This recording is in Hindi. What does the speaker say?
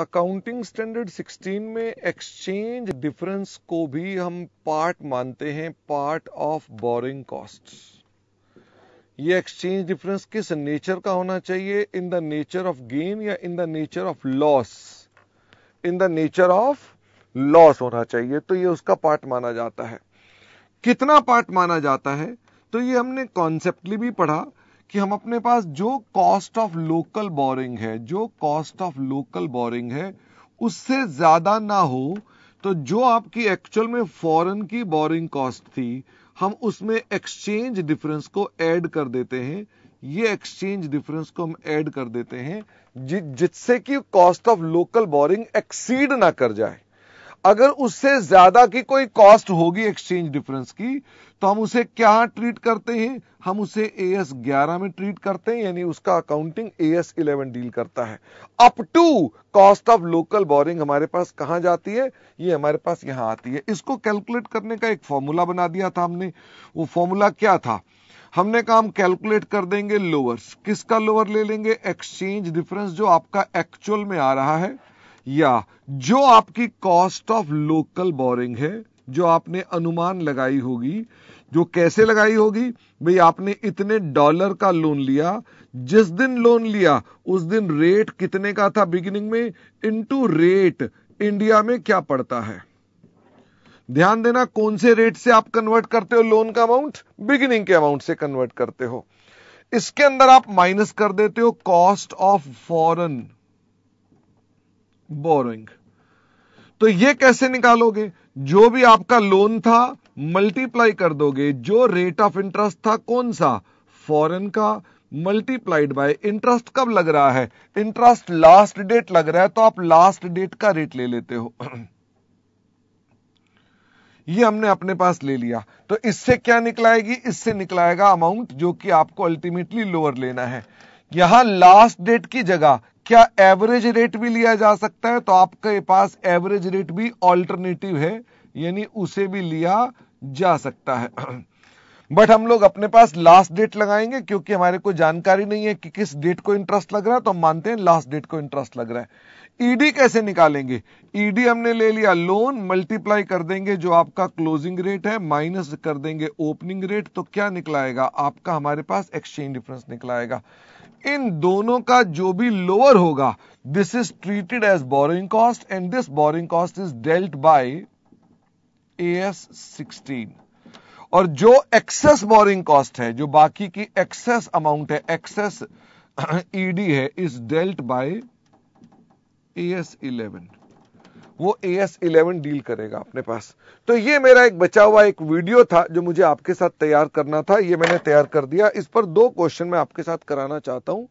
अकाउंटिंग स्टैंडर्ड 16 में एक्सचेंज डिफरेंस को भी हम पार्ट मानते हैं पार्ट ऑफ बोरिंग कॉस्ट ये एक्सचेंज डिफरेंस किस नेचर का होना चाहिए in the nature of gain या in the nature of loss in the nature of loss होना चाहिए तो ये उसका पार्ट माना जाता है कितना पार्ट माना जाता है तो ये हमने कॉन्सेप्टली भी पढ़ा कि हम अपने पास जो कॉस्ट ऑफ लोकल बोरिंग है जो कॉस्ट ऑफ लोकल बोरिंग है उससे ज़्यादा ना हो तो जो आपकी एक्चुअल में फॉरेन की बोरिंग कॉस्ट थी हम उसमें एक्सचेंज डिफरेंस को ऐड कर देते हैं ये एक्सचेंज डिफरेंस को हम ऐड कर देते हैं जिससे कि cost of local borrowing exceed ना कर जाए अगर उससे ज्यादा की कोई कॉस्ट होगी एक्सचेंज डिफरेंस की तो हम उसे क्या ट्रीट करते हैं हम उसे ए एस ग्यारह में ट्रीट करते हैं यानी उसका accounting A S eleven deal करता है up to cost of local borrowing हमारे पास कहां जाती है ये हमारे पास यहां आती है इसको कैलकुलेट करने का एक फॉर्मूला बना दिया था हमने वो फॉर्मूला क्या था हमने कहा हम कैलकुलेट कर देंगे लोअर्स किसका लोअर ले लेंगे एक्सचेंज डिफरेंस जो आपका एक्चुअल में आ रहा है या जो आपकी कॉस्ट ऑफ लोकल बोरिंग है जो आपने अनुमान लगाई होगी जो कैसे लगाई होगी भाई आपने इतने डॉलर का लोन लिया जिस दिन लोन लिया उस दिन रेट कितने का था बिगिनिंग में इनटू रेट इंडिया में क्या पड़ता है ध्यान देना कौन से रेट से आप कन्वर्ट करते हो लोन का अमाउंट बिगिनिंग के अमाउंट से कन्वर्ट करते हो इसके अंदर आप माइनस कर देते हो कॉस्ट ऑफ फॉरन बोरोइंग तो ये कैसे निकालोगे जो भी आपका लोन था मल्टीप्लाई कर दोगे जो रेट ऑफ इंटरेस्ट था कौन सा फॉरेन का मल्टीप्लाइड बाय इंटरेस्ट कब लग रहा है इंटरेस्ट लास्ट डेट लग रहा है तो आप लास्ट डेट का रेट ले लेते हो ये हमने अपने पास ले लिया तो इससे क्या निकलाएगी इससे निकलाएगा अमाउंट जो कि आपको अल्टीमेटली लोअर लेना है यहां लास्ट डेट की जगह क्या एवरेज रेट भी लिया जा सकता है तो आपके पास एवरेज रेट भी ऑल्टरनेटिव है यानी उसे भी लिया जा सकता है बट हम लोग अपने पास लास्ट डेट लगाएंगे क्योंकि हमारे को जानकारी नहीं है कि किस डेट को इंटरेस्ट लग रहा है तो हम मानते हैं लास्ट डेट को इंटरेस्ट लग रहा है ईडी e कैसे निकालेंगे ईडी e हमने ले लिया लोन मल्टीप्लाई कर देंगे जो आपका क्लोजिंग रेट है माइनस कर देंगे ओपनिंग रेट तो क्या निकलाएगा आपका हमारे पास एक्सचेंज डिफरेंस निकलाएगा इन दोनों का जो भी लोअर होगा this is treated as borrowing cost and this borrowing cost is dealt by S sixteen और जो एक्सेस बोरिंग कॉस्ट है जो बाकी की एक्सेस अमाउंट है एक्सेस ईडी e है is dealt by S eleven वो ए एस इलेवन डील करेगा अपने पास तो ये मेरा एक बचा हुआ एक वीडियो था जो मुझे आपके साथ तैयार करना था ये मैंने तैयार कर दिया इस पर दो क्वेश्चन मैं आपके साथ कराना चाहता हूँ